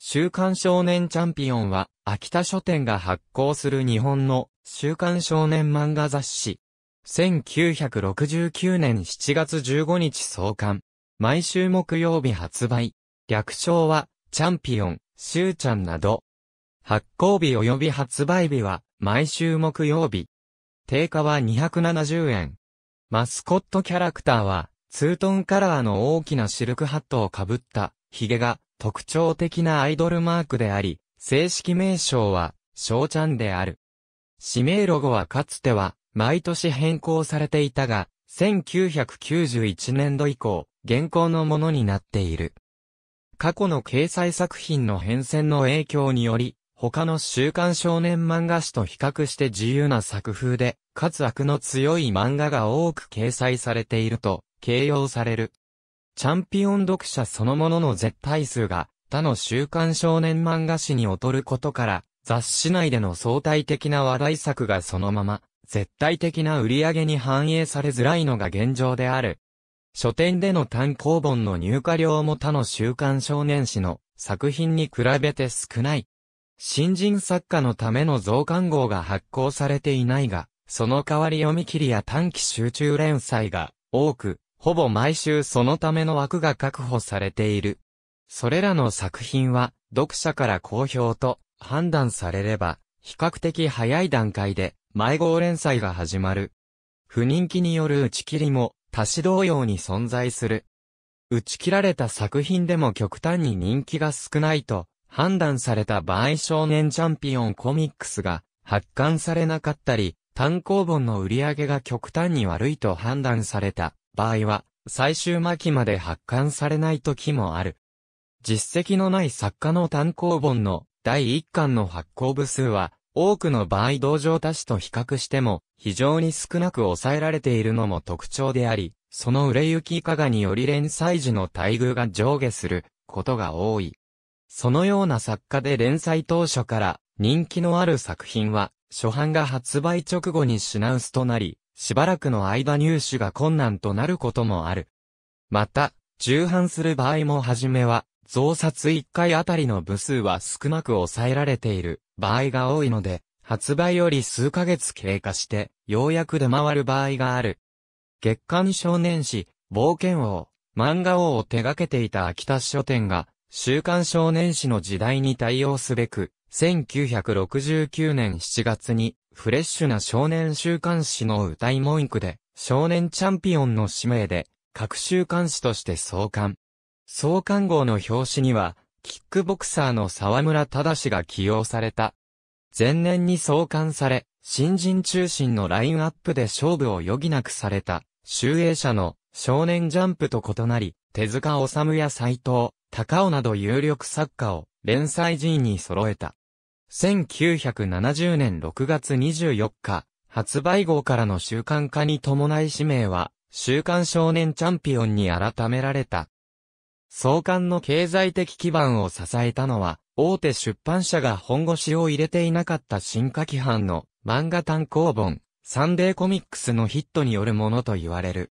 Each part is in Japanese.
週刊少年チャンピオンは、秋田書店が発行する日本の週刊少年漫画雑誌。1969年7月15日創刊。毎週木曜日発売。略称は、チャンピオン、しゅうちゃんなど。発行日及び発売日は、毎週木曜日。定価は270円。マスコットキャラクターは、ツートンカラーの大きなシルクハットをかぶった、ヒゲが、特徴的なアイドルマークであり、正式名称は、翔ちゃんである。指名ロゴはかつては、毎年変更されていたが、1991年度以降、現行のものになっている。過去の掲載作品の変遷の影響により、他の週刊少年漫画誌と比較して自由な作風で、活悪の強い漫画が多く掲載されていると、形容される。チャンピオン読者そのものの絶対数が、他の週刊少年漫画誌に劣ることから、雑誌内での相対的な話題作がそのまま、絶対的な売り上げに反映されづらいのが現状である。書店での単行本の入荷量も他の週刊少年誌の作品に比べて少ない。新人作家のための増刊号が発行されていないが、その代わり読み切りや短期集中連載が多くほぼ毎週そのための枠が確保されている。それらの作品は、読者から好評と判断されれば、比較的早い段階で、毎号連載が始まる。不人気による打ち切りも、多種同様に存在する。打ち切られた作品でも極端に人気が少ないと、判断された場合少年チャンピオンコミックスが発刊されなかったり、単行本の売り上げが極端に悪いと判断された場合は、最終巻まで発刊されない時もある。実績のない作家の単行本の第1巻の発行部数は、多くの場合同情他誌と比較しても、非常に少なく抑えられているのも特徴であり、その売れ行き加賀により連載時の待遇が上下することが多い。そのような作家で連載当初から人気のある作品は、初版が発売直後に品薄となり、しばらくの間入手が困難となることもある。また、重版する場合もはじめは、増刷1回あたりの部数は少なく抑えられている場合が多いので、発売より数ヶ月経過して、ようやく出回る場合がある。月刊少年誌、冒険王、漫画王を手掛けていた秋田書店が、週刊少年誌の時代に対応すべく、1969年7月にフレッシュな少年週刊誌の歌い文句で、少年チャンピオンの使命で、各週刊誌として創刊。創刊号の表紙には、キックボクサーの沢村忠が起用された。前年に創刊され、新人中心のラインアップで勝負を余儀なくされた、集英社の少年ジャンプと異なり、手塚治虫や斎藤、高尾など有力作家を連載人に揃えた。1970年6月24日、発売号からの週刊化に伴い使命は、週刊少年チャンピオンに改められた。創刊の経済的基盤を支えたのは、大手出版社が本腰を入れていなかった新化規範の漫画単行本、サンデーコミックスのヒットによるものと言われる。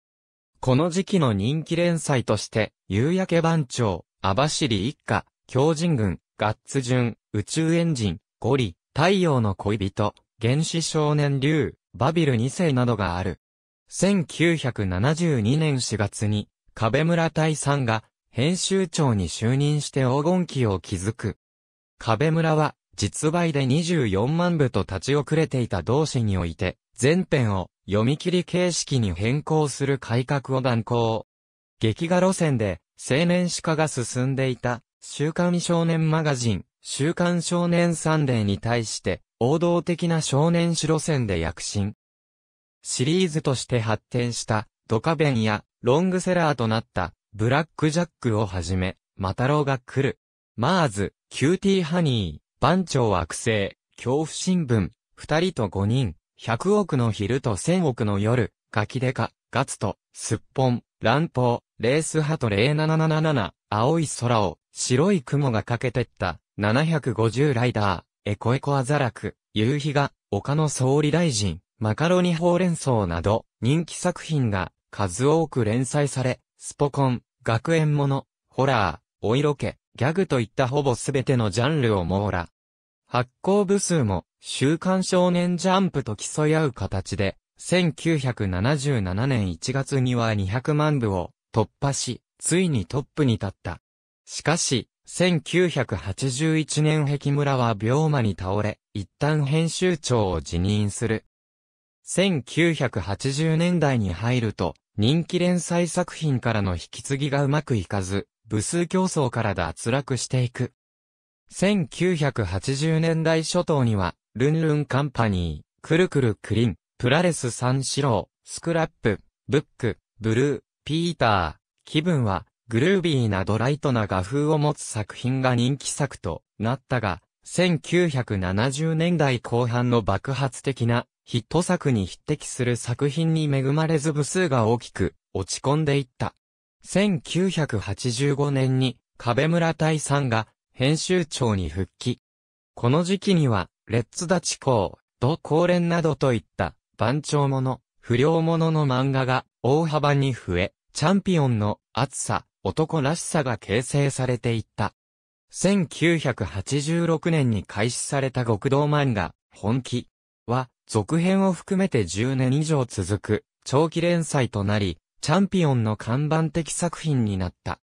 この時期の人気連載として、夕焼け番長、網走一家、狂人軍、ガッツ順、宇宙エンジン、ゴリ、太陽の恋人、原始少年竜、バビル2世などがある。1972年4月に、壁村大さんが、編集長に就任して黄金期を築く。壁村は、実売で24万部と立ち遅れていた同志において、全編を読み切り形式に変更する改革を断行。劇画路線で、青年史化が進んでいた、週刊少年マガジン、週刊少年サンデーに対して、王道的な少年史路線で躍進。シリーズとして発展した、ドカベンや、ロングセラーとなった、ブラックジャックをはじめ、マタロウが来る。マーズ、キューティーハニー、番長惑星、恐怖新聞、二人と五人、百億の昼と千億の夜、ガキデカ、ガツト、スッポン、乱暴、レースハト0777、青い空を、白い雲がかけてった、750ライダー、エコエコアザラク、夕日が、丘の総理大臣、マカロニほうれん草など、人気作品が、数多く連載され、スポコン、学園もの、ホラー、お色気、ギャグといったほぼすべてのジャンルを網羅。発行部数も、週刊少年ジャンプと競い合う形で、1977年1月には200万部を突破し、ついにトップに立った。しかし、1981年壁村は病魔に倒れ、一旦編集長を辞任する。1980年代に入ると、人気連載作品からの引き継ぎがうまくいかず、部数競争から脱落していく。1980年代初頭には、ルンルンカンパニー、クルクルクリン、プラレス三四郎、スクラップ、ブック、ブルー、ピーター、気分は、グルービーなドライトな画風を持つ作品が人気作となったが、1970年代後半の爆発的なヒット作に匹敵する作品に恵まれず部数が大きく落ち込んでいった。1985年に壁村大さんが編集長に復帰。この時期には、レッツダチコー、ドレ連などといった番長もの、不良ものの漫画が大幅に増え、チャンピオンの暑さ、男らしさが形成されていった。1986年に開始された極道漫画、本気は、続編を含めて10年以上続く、長期連載となり、チャンピオンの看板的作品になった。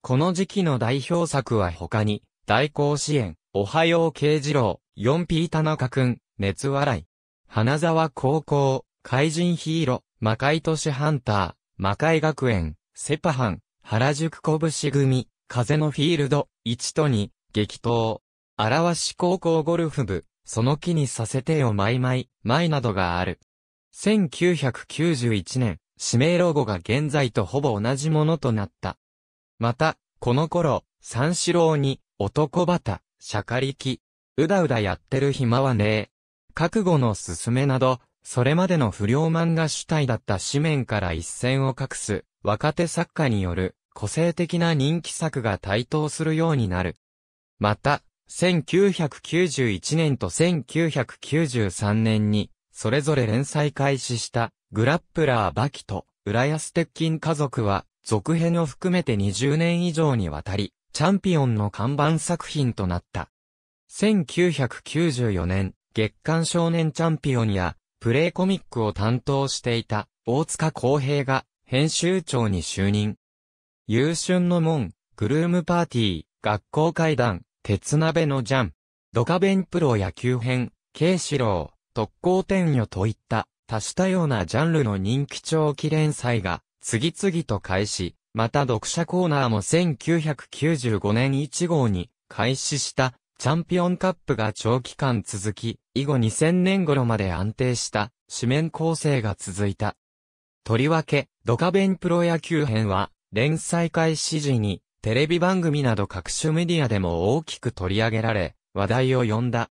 この時期の代表作は他に、大甲子園、おはよう慶次郎、4P 田中くん、熱笑い、花沢高校、怪人ヒーロー、魔界都市ハンター、魔界学園、セパハン、原宿拳組、風のフィールド、1と2、激闘。荒わし高校ゴルフ部、その気にさせてよマイマイ、マイなどがある。1991年、指名ロゴが現在とほぼ同じものとなった。また、この頃、三四郎に、男旗、シャカリキ、うだうだやってる暇はねえ。覚悟のすすめなど、それまでの不良漫画主体だった紙面から一線を画す、若手作家による、個性的な人気作が台頭するようになる。また、1991年と1993年に、それぞれ連載開始した、グラップラーバキと、浦安鉄筋家族は、続編を含めて20年以上にわたり、チャンピオンの看板作品となった。1994年、月刊少年チャンピオンや、プレイコミックを担当していた、大塚耕平が、編集長に就任。優春の門、グルームパーティー、学校会談、鉄鍋のジャン、ドカベンプロ野球編、慶四郎、特攻天女といった、多種多様なジャンルの人気長期連載が、次々と開始、また読者コーナーも1995年1号に開始したチャンピオンカップが長期間続き、以後2000年頃まで安定した紙面構成が続いた。とりわけ、ドカベンプロ野球編は、連載開始時に、テレビ番組など各種メディアでも大きく取り上げられ、話題を呼んだ。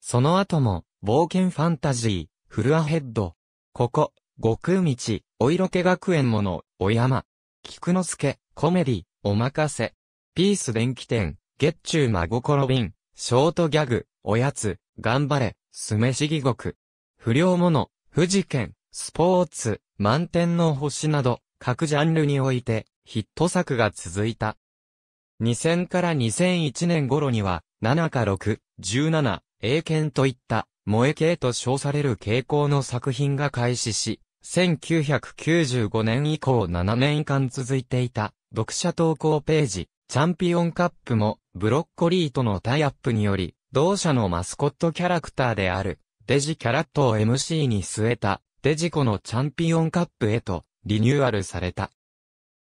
その後も、冒険ファンタジー、フルアヘッド、ここ、悟空道、お色気学園もの、お山、菊之助、コメディ、おまかせ、ピース電気店、月中真心瓶、ショートギャグ、おやつ、頑張れ、酢飯ごく、不良者、富士県、スポーツ、満天の星など、各ジャンルにおいてヒット作が続いた。2000から2001年頃には、7か6、17、英検といった、萌え系と称される傾向の作品が開始し、1995年以降7年間続いていた、読者投稿ページ、チャンピオンカップも、ブロッコリーとのタイアップにより、同社のマスコットキャラクターである、デジキャラットを MC に据えた、デジコのチャンピオンカップへとリニューアルされた。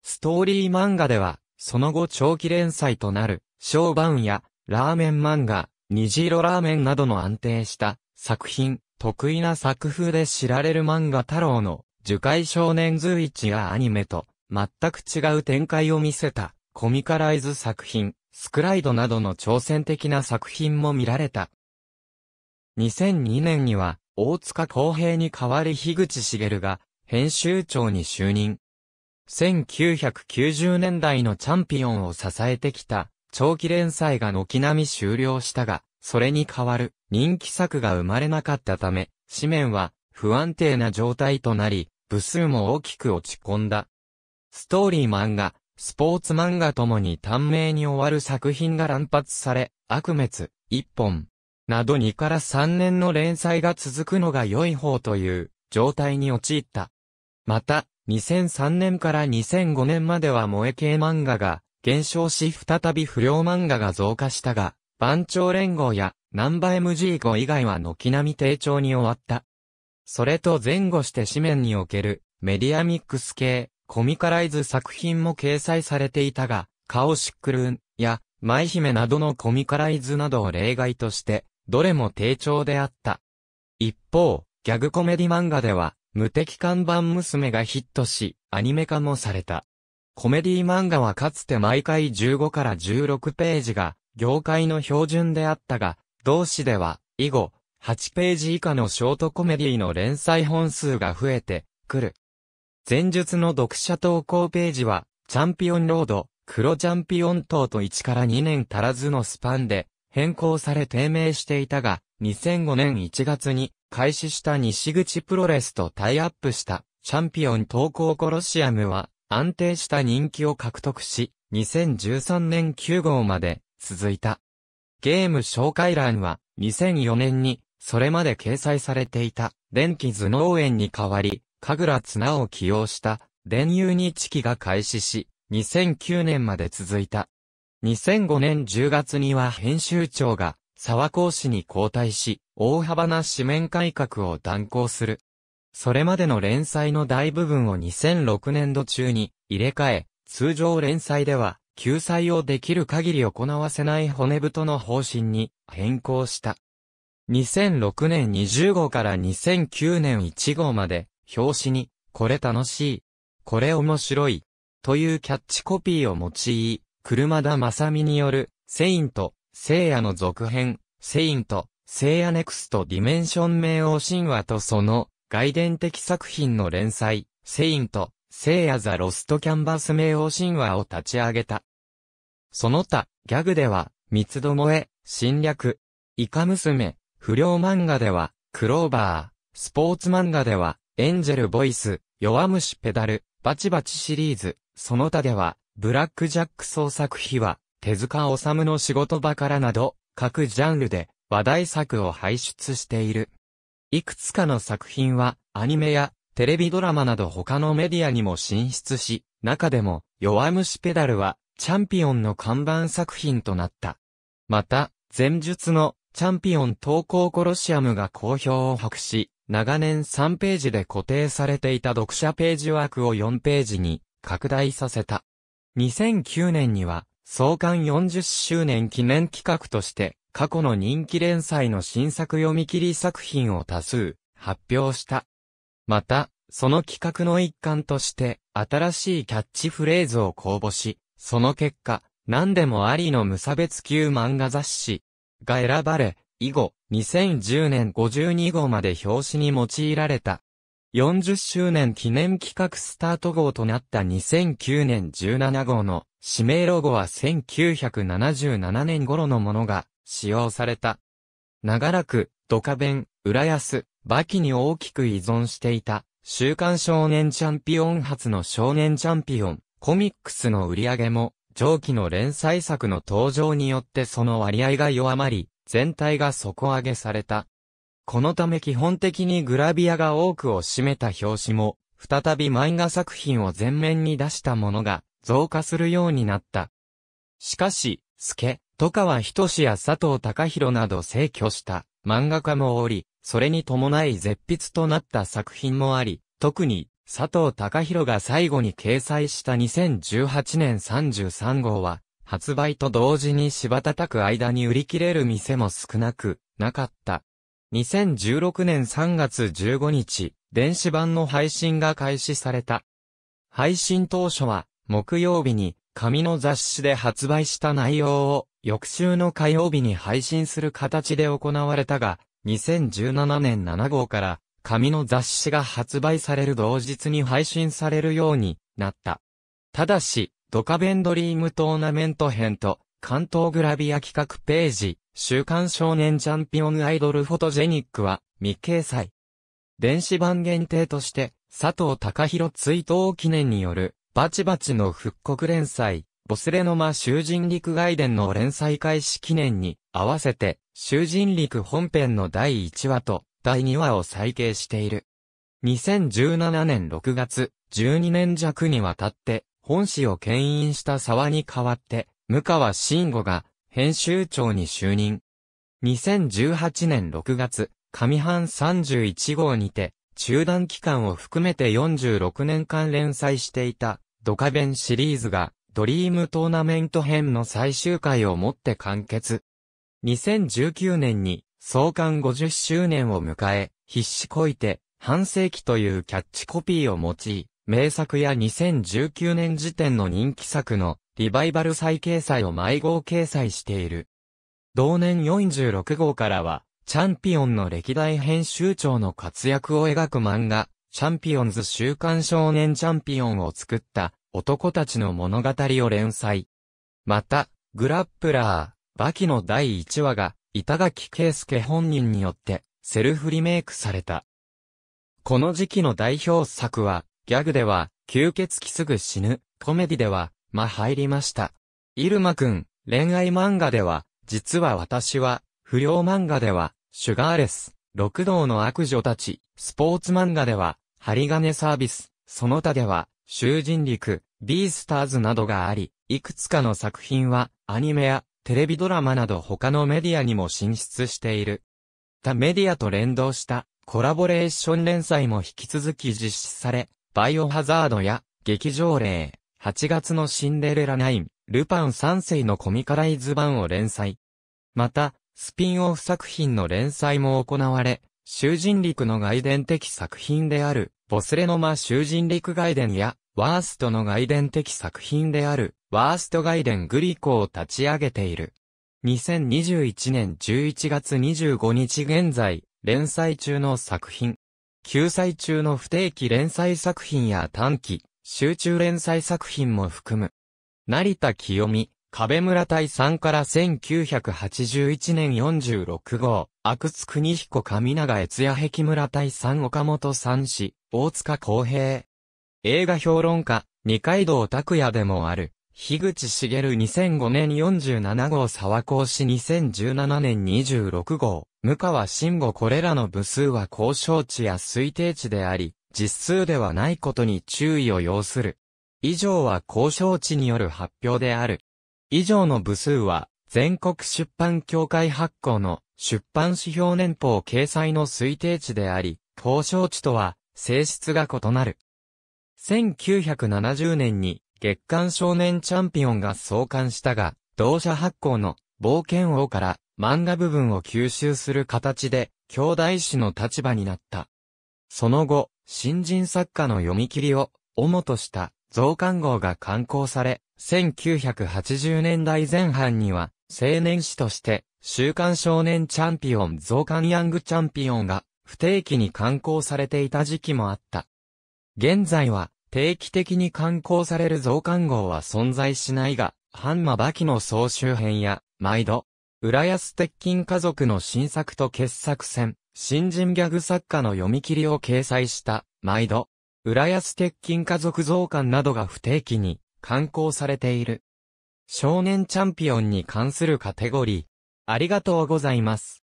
ストーリー漫画では、その後長期連載となる、小版や、ラーメン漫画、虹色ラーメンなどの安定した作品、得意な作風で知られる漫画太郎の、樹海少年図一やアニメと、全く違う展開を見せた、コミカライズ作品、スクライドなどの挑戦的な作品も見られた。2002年には、大塚公平に代わり樋口茂が、編集長に就任。1990年代のチャンピオンを支えてきた長期連載が軒並み終了したが、それに代わる人気作が生まれなかったため、紙面は不安定な状態となり、部数も大きく落ち込んだ。ストーリー漫画、スポーツ漫画ともに短命に終わる作品が乱発され、悪滅、一本、など2から3年の連載が続くのが良い方という状態に陥った。また、2003年から2005年までは萌え系漫画が減少し再び不良漫画が増加したが、番長連合やナンバ MG5 以外は軒並み低調に終わった。それと前後して紙面におけるメディアミックス系、コミカライズ作品も掲載されていたが、カオシックルーンや舞姫などのコミカライズなどを例外として、どれも低調であった。一方、ギャグコメディ漫画では、無敵看板娘がヒットし、アニメ化もされた。コメディ漫画はかつて毎回15から16ページが、業界の標準であったが、同誌では、以後、8ページ以下のショートコメディの連載本数が増えてくる。前述の読者投稿ページは、チャンピオンロード、黒チャンピオン等と1から2年足らずのスパンで変更され低迷していたが、2005年1月に開始した西口プロレスとタイアップしたチャンピオン東高コロシアムは安定した人気を獲得し、2013年9号まで続いた。ゲーム紹介欄は2004年にそれまで掲載されていた電気頭脳園に代わり、神楽綱を起用した電遊日記が開始し、2009年まで続いた。2005年10月には編集長が沢公氏に交代し、大幅な紙面改革を断行する。それまでの連載の大部分を2006年度中に入れ替え、通常連載では救済をできる限り行わせない骨太の方針に変更した。2006年20号から2009年1号まで、表紙に、これ楽しい、これ面白い、というキャッチコピーを用い、車田正美による、セイント、聖夜の続編、セイント、聖夜ネクストディメンション冥王神話とその外伝的作品の連載、セイント、聖夜ザ・ロスト・キャンバス冥王神話を立ち上げた。その他、ギャグでは、三つどもえ、侵略、イカ娘、不良漫画では、クローバー、スポーツ漫画では、エンジェル・ボイス、弱虫ペダル、バチバチシリーズ、その他では、ブラックジャック創作秘話、手塚治虫の仕事場からなど、各ジャンルで話題作を輩出している。いくつかの作品は、アニメやテレビドラマなど他のメディアにも進出し、中でも、弱虫ペダルは、チャンピオンの看板作品となった。また、前述の、チャンピオン投稿コロシアムが好評を博し、長年3ページで固定されていた読者ページ枠を4ページに拡大させた。2009年には創刊40周年記念企画として、過去の人気連載の新作読み切り作品を多数発表した。また、その企画の一環として、新しいキャッチフレーズを公募し、その結果、何でもありの無差別級漫画雑誌が選ばれ、以後、2010年52号まで表紙に用いられた。40周年記念企画スタート号となった2009年17号の指名ロゴは1977年頃のものが使用された。長らく、ドカベン、浦安、馬キに大きく依存していた、週刊少年チャンピオン発の少年チャンピオン、コミックスの売り上げも、上記の連載作の登場によってその割合が弱まり、全体が底上げされた。このため基本的にグラビアが多くを占めた表紙も、再び漫画作品を前面に出したものが増加するようになった。しかし、助、戸川仁や佐藤隆弘など逝去した漫画家もおり、それに伴い絶筆となった作品もあり、特に佐藤隆弘が最後に掲載した2018年33号は、発売と同時に柴叩く間に売り切れる店も少なく、なかった。2016年3月15日、電子版の配信が開始された。配信当初は、木曜日に紙の雑誌で発売した内容を翌週の火曜日に配信する形で行われたが、2017年7号から紙の雑誌が発売される同日に配信されるようになった。ただし、ドカベンドリームトーナメント編と関東グラビア企画ページ、週刊少年チャンピオンアイドルフォトジェニックは未掲載。電子版限定として、佐藤隆弘追悼記念によるバチバチの復刻連載、ボスレノマ囚人陸外伝の連載開始記念に合わせて囚人陸本編の第1話と第2話を再掲している。2017年6月、12年弱にわたって本誌を牽引した沢に代わって、向川慎吾が編集長に就任。2018年6月、上半31号にて、中断期間を含めて46年間連載していたドカベンシリーズが、ドリームトーナメント編の最終回をもって完結。2019年に、創刊50周年を迎え、必死こいて、半世紀というキャッチコピーを用い、名作や2019年時点の人気作のリバイバル再掲載を毎号掲載している。同年46号からは、チャンピオンの歴代編集長の活躍を描く漫画、チャンピオンズ週刊少年チャンピオンを作った、男たちの物語を連載。また、グラップラー、バキの第1話が、板垣圭介本人によって、セルフリメイクされた。この時期の代表作は、ギャグでは、吸血鬼すぐ死ぬ、コメディでは、ま入りました。イルマくん、恋愛漫画では、実は私は、不良漫画では、シュガーレス、六道の悪女たち、スポーツ漫画では、針金サービス、その他では、囚人陸、ビースターズなどがあり、いくつかの作品は、アニメや、テレビドラマなど他のメディアにも進出している。他メディアと連動したコラボレーション連載も引き続き実施され、バイオハザードや劇場例、8月のシンデレラ9、ルパン3世のコミカライズ版を連載。また、スピンオフ作品の連載も行われ、囚人陸の外伝的作品である、ボスレノマ囚人陸外伝や、ワーストの外伝的作品である、ワースト外伝グリコを立ち上げている。2021年11月25日現在、連載中の作品。救済中の不定期連載作品や短期、集中連載作品も含む。成田清美、壁村隊3から1981年46号、阿久津国彦上長越谷壁村隊3岡本三氏、大塚公平。映画評論家、二階堂拓也でもある、樋口茂2005年47号沢講氏2017年26号、向川慎吾これらの部数は交渉値や推定値であり、実数ではないことに注意を要する。以上は交渉値による発表である。以上の部数は、全国出版協会発行の出版指標年報掲載の推定値であり、交渉値とは性質が異なる。1970年に月刊少年チャンピオンが創刊したが、同社発行の冒険王から漫画部分を吸収する形で、兄弟子の立場になった。その後、新人作家の読み切りを主とした増刊号が刊行され、1980年代前半には、青年誌として、週刊少年チャンピオン増刊ヤングチャンピオンが、不定期に刊行されていた時期もあった。現在は、定期的に刊行される増刊号は存在しないが、ハンマバキの総集編や、毎度、浦安鉄筋家族の新作と傑作戦、新人ギャグ作家の読み切りを掲載した、毎度、浦安鉄筋家族増刊などが不定期に刊行されている。少年チャンピオンに関するカテゴリー。ありがとうございます。